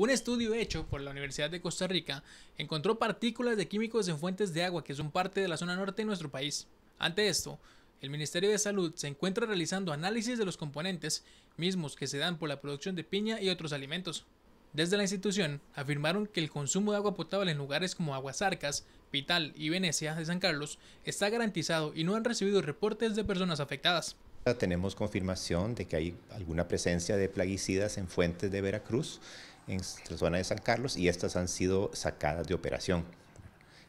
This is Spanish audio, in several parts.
Un estudio hecho por la Universidad de Costa Rica encontró partículas de químicos en fuentes de agua que son parte de la zona norte de nuestro país. Ante esto, el Ministerio de Salud se encuentra realizando análisis de los componentes mismos que se dan por la producción de piña y otros alimentos. Desde la institución afirmaron que el consumo de agua potable en lugares como Aguasarcas, Pital y Venecia de San Carlos está garantizado y no han recibido reportes de personas afectadas. Tenemos confirmación de que hay alguna presencia de plaguicidas en fuentes de Veracruz en la zona de San Carlos y estas han sido sacadas de operación.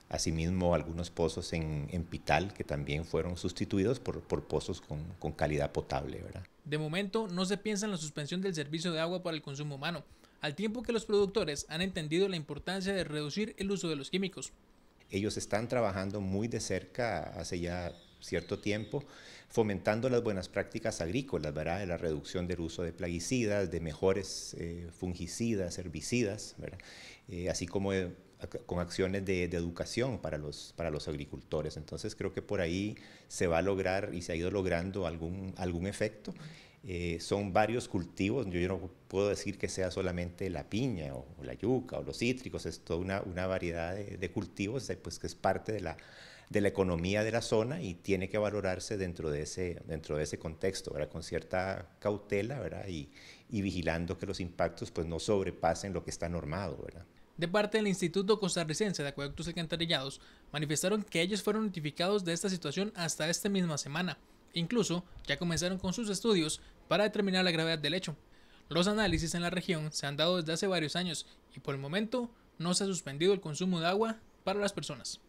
Asimismo, algunos pozos en, Pital que también fueron sustituidos por, pozos con, calidad potable. ¿verdad? De momento, no se piensa en la suspensión del servicio de agua para el consumo humano, al tiempo que los productores han entendido la importancia de reducir el uso de los químicos. Ellos están trabajando muy de cerca hace ya cierto tiempo, fomentando las buenas prácticas agrícolas, ¿verdad? la reducción del uso de plaguicidas, de mejores eh, fungicidas, herbicidas, ¿verdad? Eh, así como eh, con acciones de, educación para los, para los agricultores. Entonces creo que por ahí se va a lograr y se ha ido logrando algún, algún efecto. son varios cultivos, yo, no puedo decir que sea solamente la piña o, la yuca o los cítricos, es toda una, variedad de, de cultivos pues, que es parte de la de la economía de la zona y tiene que valorarse dentro de ese, dentro de ese contexto, con cierta cautela Y, vigilando que los impactos pues, no sobrepasen lo que está normado. De parte del Instituto Costarricense de Acueductos y Alcantarillados, manifestaron que ellos fueron notificados de esta situación hasta esta misma semana. Incluso ya comenzaron con sus estudios para determinar la gravedad del hecho. Los análisis en la región se han dado desde hace varios años y por el momento no se ha suspendido el consumo de agua para las personas.